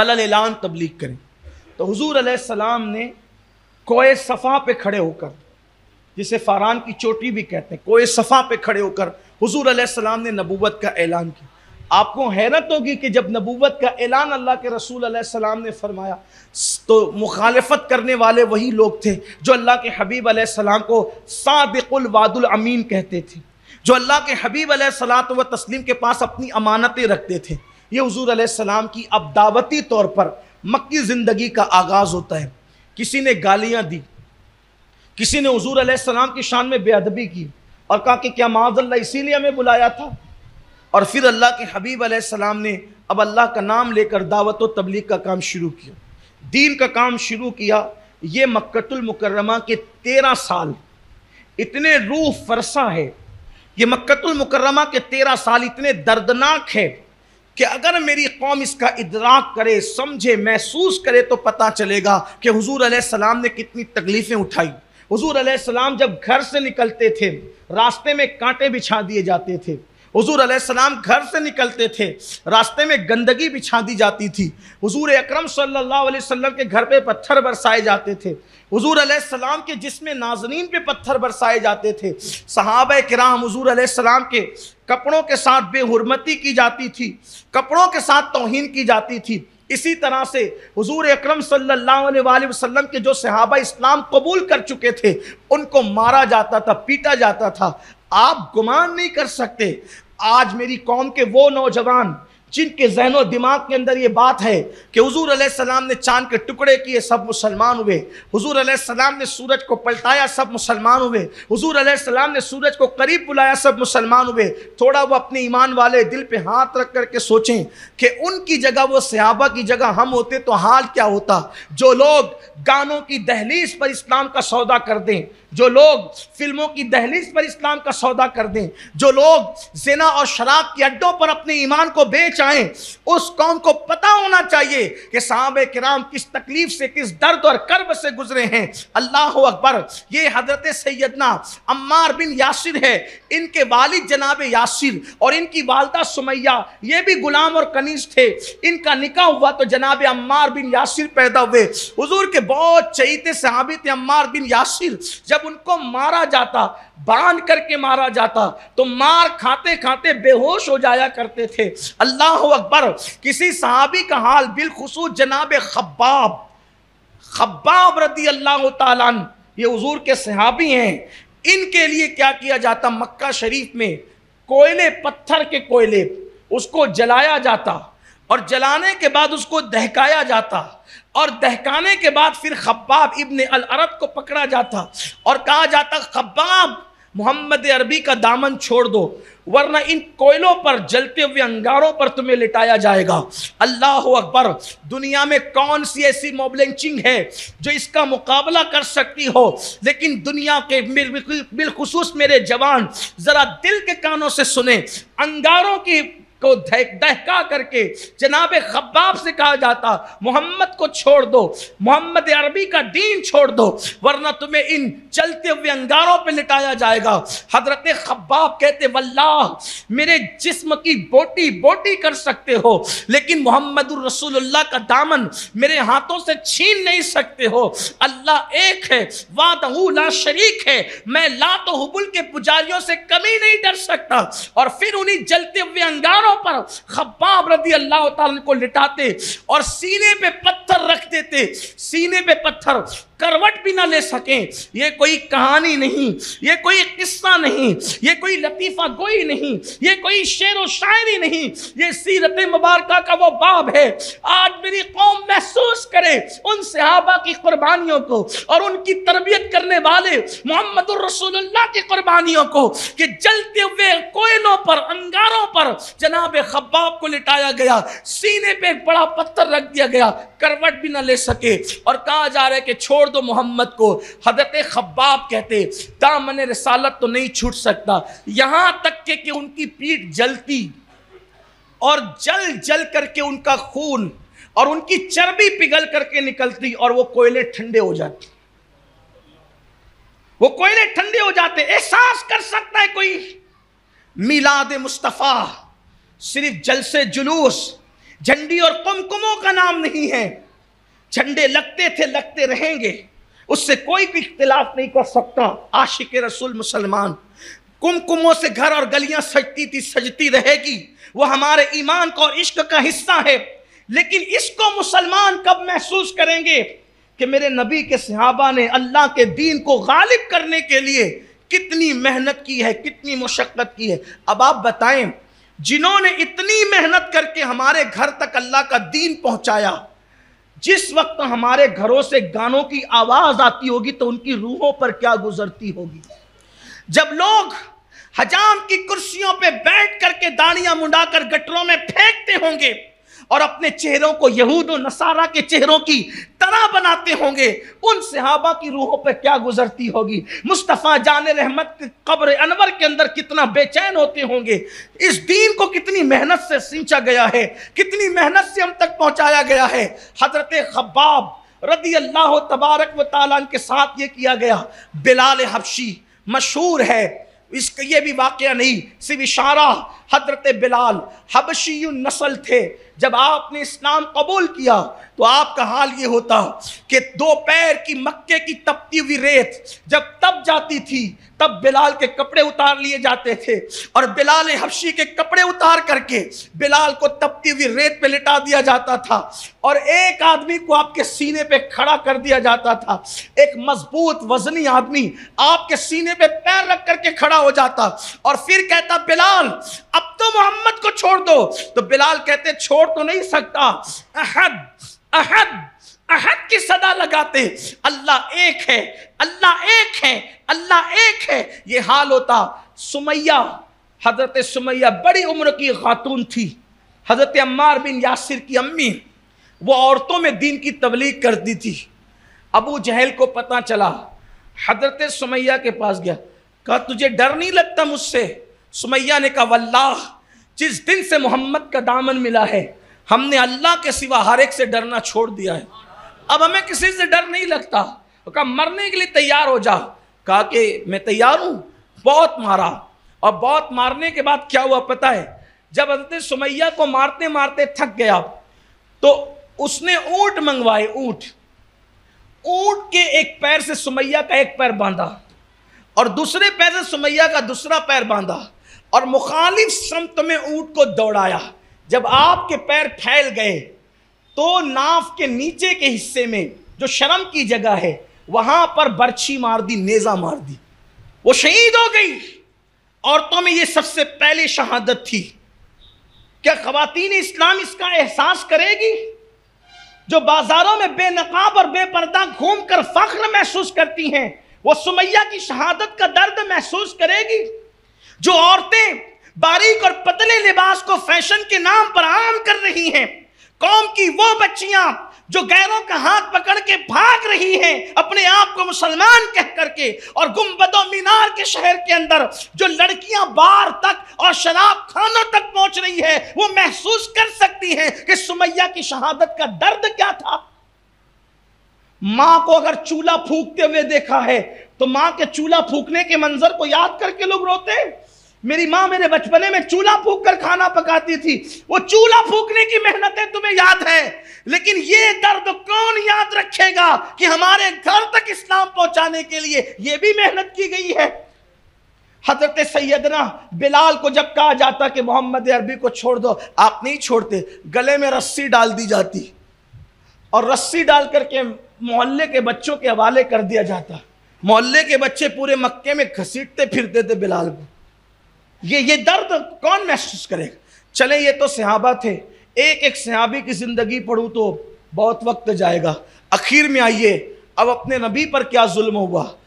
अलान तबलीग करें तो हजूर आसमाम ने कोय सफ़ा पे खड़े होकर जिसे फारान की चोटी भी कहते हैं कोय सफ़ा पे खड़े होकर हजूर सलाम ने नबूत का ऐलान किया आपको हैरत होगी कि जब नबूत का ऐलान अल्लाह के रसूल सलाम ने फरमाया तो मुखालफत करने वाले वही लोग थे जो अल्लाह के हबीब सलाम को साबिकुल वादुल अमीन कहते थे जो अल्लाह के हबीब सलात व तस्लीम के पास अपनी अमानतें रखते थे ये हजूर आसमाम की अब दावती तौर पर मक्की ज़िंदगी का आगाज़ होता है किसी ने गालियाँ दी किसी ने हजूर आसमाम की शान में बेअदबी की और कहा कि क्या माजल्ला इसीलिए हमें बुलाया था और फिर अल्लाह के हबीब आसमाम ने अब अल्लाह का नाम लेकर दावत व तबलीग का काम शुरू किया दीन का काम शुरू किया ये मक्तुलमकरमा के तेरह साल इतने रूह फरसा है ये मक्तुलमकरमा के तेरह साल इतने दर्दनाक है कि अगर मेरी कौम इसका इदराक करे समझे महसूस करे तो पता चलेगा कि हजूर सलाम ने कितनी तकलीफ़ें उठाई हजूर सलाम जब घर से निकलते थे रास्ते में कांटे बिछा दिए जाते थे हजूर अलैहिस्सलाम घर से निकलते थे रास्ते में गंदगी बिछा दी जाती थी हजूर अकरम सल्लल्लाहु अलैहि वसल्लम के घर पे पत्थर बरसाए जाते थे हजूर अलैहिस्सलाम के जिसम नाजनीन पे पत्थर बरसाए जाते थे सहाब कराम हजूर अलैहिस्सलाम के कपड़ों के साथ बेहरमती की जाती थी कपड़ों के साथ तोहन की जाती थी इसी तरह से हजूर अक्रम वसल्लम के जो सहाबा इस्लाम कबूल कर चुके थे उनको मारा जाता था पीटा जाता था आप गुमान नहीं कर सकते आज मेरी कौम के वो नौजवान जिनके जहन और दिमाग के अंदर ये बात है कि हजूर सलाम ने चांद के टुकड़े किए सब मुसलमान हुए हजूर सलाम ने सूरज को पलटाया सब मुसलमान हुए हजूर सलाम ने सूरज को करीब बुलाया सब मुसलमान हुए थोड़ा वो अपने ईमान वाले दिल पे हाथ रख करके सोचें कि उनकी जगह वो सहाबा की जगह हम होते तो हाल क्या होता जो लोग गानों की दहलीज पर इस्लाम का सौदा कर दें जो लोग फिल्मों की दहलीज पर इस्लाम का सौदा कर दें जो लोग जिना और शराब के अड्डों पर अपने ईमान को बेच चाहें उस कौम को पता होना चाहिए कि साहब कराम किस तकलीफ से किस दर्द और कर्ब से गुजरे हैं अल्लाह अकबर ये हजरत सैदना अम्मार बिन यासिर है इनके वालिद जनाब यासिर और इनकी वालदा सुमैया ये भी गुलाम और कनीज थे इनका निका हुआ तो जनाब अम्मार बिन यासिर पैदा हुए हजूर के बहुत चैते सहाबी थे अम्मार बिन यासिर जब उनको मारा जाता बांध करके मारा जाता तो मार खाते खाते बेहोश हो जाया करते थे अल्लाह अल्लाह अकबर किसी सहाबी का हाल बिलखसूस जनाब खब्बाब खब्बाब रदी अल्लाह तन ये हजूर के सहाबी हैं इनके लिए क्या किया जाता मक्का शरीफ में कोयले पत्थर के कोयले उसको जलाया जाता और जलाने के बाद उसको दहकाया जाता और दहकाने के बाद फिर खब्बाब इब्ने अल अरब को पकड़ा जाता और कहा जाता खब्बाब मोहम्मद अरबी का दामन छोड़ दो वरना इन कोयलों पर जलते हुए अंगारों पर तुम्हें लिटाया जाएगा अल्लाह अकबर दुनिया में कौन सी ऐसी मोबलेंचिंग है जो इसका मुकाबला कर सकती हो लेकिन दुनिया के बिलखसूस मेरे जवान ज़रा दिल के कानों से सुने अंगारों की को दहका करके जनाब खबाब से कहा जाता मोहम्मद को छोड़ दो मोहम्मद अरबी का दीन छोड़ दो वरना तुम्हें इन चलते हुए अंगारों पर लिटाया जाएगा हजरत खबाब कहते वल्लाह मेरे जिस्म की बोटी बोटी कर सकते हो लेकिन मोहम्मद रसूलुल्लाह का दामन मेरे हाथों से छीन नहीं सकते हो अल्लाह एक है वादहू ला शरीक है मैं ला तो हुबुल के पुजारियों से कमी नहीं डर सकता और फिर उन्हीं जलते हुए अंगारों पैरों पर खब्बाब रदी अल्लाह को लिटाते और सीने पे पत्थर रख देते सीने पे पत्थर करवट भी ना ले सकें ये कोई कहानी नहीं ये कोई किस्सा नहीं ये कोई लतीफ़ा गोई नहीं ये कोई शेर व शायरी नहीं ये सीरत मुबारक का वो बाब है आज मेरी कौम महसूस करे उन सहाबा की कुर्बानियों को और उनकी तरबियत करने वाले मोहम्मद रसूलुल्लाह की कुर्बानियों को कि जलते हुए कोयलों पर अंगारों पर जना यहाँ पे खबाब को लिटाया गया सीने पे एक बड़ा पत्थर रख दिया गया करवट भी ना ले सके और कहा जा रहा है कि छोड़ दो मोहम्मद को हजरत खबाब कहते दामन रसालत तो नहीं छूट सकता यहां तक के कि उनकी पीठ जलती और जल जल करके उनका खून और उनकी चर्बी पिघल करके निकलती और वो कोयले ठंडे हो जाते वो कोयले ठंडे हो जाते एहसास कर सकता है कोई मिलाद मुस्तफ़ा सिर्फ जलसे जुलूस झंडी और कुमकुमों का नाम नहीं है झंडे लगते थे लगते रहेंगे उससे कोई भी इख्तलाफ नहीं कर सकता आशिक रसूल मुसलमान कुमकुमों से घर और गलियां सजती थी सजती रहेगी वो हमारे ईमान का और इश्क का हिस्सा है लेकिन इसको मुसलमान कब महसूस करेंगे कि मेरे नबी के सहाबा ने अल्लाह के दीन को गालिब करने के लिए कितनी मेहनत की है कितनी मशक्क़त की है अब आप बताएं जिन्होंने इतनी मेहनत करके हमारे घर तक अल्लाह का दीन पहुंचाया जिस वक्त हमारे घरों से गानों की आवाज आती होगी तो उनकी रूहों पर क्या गुजरती होगी जब लोग हजाम की कुर्सियों पे बैठ करके दानियां मुंडाकर गटरों में फेंकते होंगे और अपने चेहरों को यहूद नसारा के चेहरों की तरह बनाते होंगे उन सहाबा की रूहों पर क्या गुजरती होगी मुस्तफ़ा जान रहमत कब्र अनवर के अंदर कितना बेचैन होते होंगे इस दीन को कितनी मेहनत से सींचा गया है कितनी मेहनत से हम तक पहुँचाया गया है हजरत खब्बाब रदी अल्लाह तबारक व तालान के साथ ये किया गया बिलाल हबशी मशहूर है इसका ये भी वाक़ नहीं सिर्फ इशारा हजरत बिलाल हबशी नस्ल थे जब आपने इस्लाम कबूल किया तो आपका हाल ये होता कि दो पैर की मक्के की तपती हुई रेत जब तप जाती थी तब बिलाल के कपड़े उतार लिए जाते थे और बिलाल हफ्शी के कपड़े उतार करके बिलाल को तपती हुई रेत पे लिटा दिया जाता था और एक आदमी को आपके सीने पे खड़ा कर दिया जाता था एक मजबूत वजनी आदमी आपके सीने पे पैर रख करके खड़ा हो जाता और फिर कहता बिलाल अब तो मोहम्मद को छोड़ दो तो बिलाल कहते छोड़ छोड़ तो नहीं सकता अहद अहद अहद की सदा लगाते अल्लाह एक है अल्लाह एक है अल्लाह एक है ये हाल होता सुमैया हजरत सुमैया बड़ी उम्र की खातून थी हजरत अम्मार बिन यासिर की अम्मी वो औरतों में दीन की तबलीग कर दी थी अबू जहल को पता चला हजरत सुमैया के पास गया कहा तुझे डर नहीं लगता मुझसे सुमैया ने कहा वल्लाह जिस दिन से मोहम्मद का दामन मिला है हमने अल्लाह के सिवा हर एक से डरना छोड़ दिया है अब हमें किसी से डर नहीं लगता कहा मरने के लिए तैयार हो जा कहा कि मैं तैयार हूँ बहुत मारा और बहुत मारने के बाद क्या हुआ पता है जब हजरत सुमैया को मारते मारते थक गया तो उसने ऊंट मंगवाए ऊंट ऊंट के एक पैर से सुमैया का एक पैर बांधा और दूसरे पैर से सुमैया का दूसरा पैर बांधा और मुखालिफ समत में ऊँट को दौड़ाया जब आपके पैर फैल गए तो नाफ के नीचे के हिस्से में जो शर्म की जगह है वहां पर बर्छी मार दी नेजा मार दी वो शहीद हो गई औरतों में ये सबसे पहले शहादत थी क्या खवतिन इस्लाम इसका एहसास करेगी जो बाजारों में बेनकाब और बेपर्दा घूमकर फख्र महसूस करती हैं वो सुमैया की शहादत का दर्द महसूस करेगी जो औरतें बारीक और पतले लिबास को फैशन के नाम पर आम कर रही हैं कौम की वो बच्चियां जो गैरों का हाथ पकड़ के भाग रही हैं अपने आप को मुसलमान कह करके और गुम्बदो मीनार के शहर के अंदर जो लड़कियां बार तक और शराब खानों तक पहुंच रही है वो महसूस कर सकती हैं कि सुमैया की शहादत का दर्द क्या था माँ को अगर चूल्हा फूकते हुए देखा है तो माँ के चूल्हा फूकने के मंजर को याद करके लोग रोते हैं मेरी माँ मेरे बचपने में चूल्हा फूक कर खाना पकाती थी वो चूल्हा फूकने की मेहनतें तुम्हें याद है लेकिन ये दर्द कौन याद रखेगा कि हमारे घर तक इस्लाम पहुंचाने के लिए ये भी मेहनत की गई है हजरत सैदना बिलाल को जब कहा जाता कि मोहम्मद अरबी को छोड़ दो आप नहीं छोड़ते गले में रस्सी डाल दी जाती और रस्सी डाल करके मोहल्ले के बच्चों के हवाले कर दिया जाता मोहल्ले के बच्चे पूरे मक्के में घसीटते फिरते थे बिलाल को ये ये दर्द कौन महसूस करेगा चले ये तो सहाबा थे एक एक सहाबी की ज़िंदगी पढ़ू तो बहुत वक्त जाएगा आखिर में आइए अब अपने नबी पर क्या जुल्म हुआ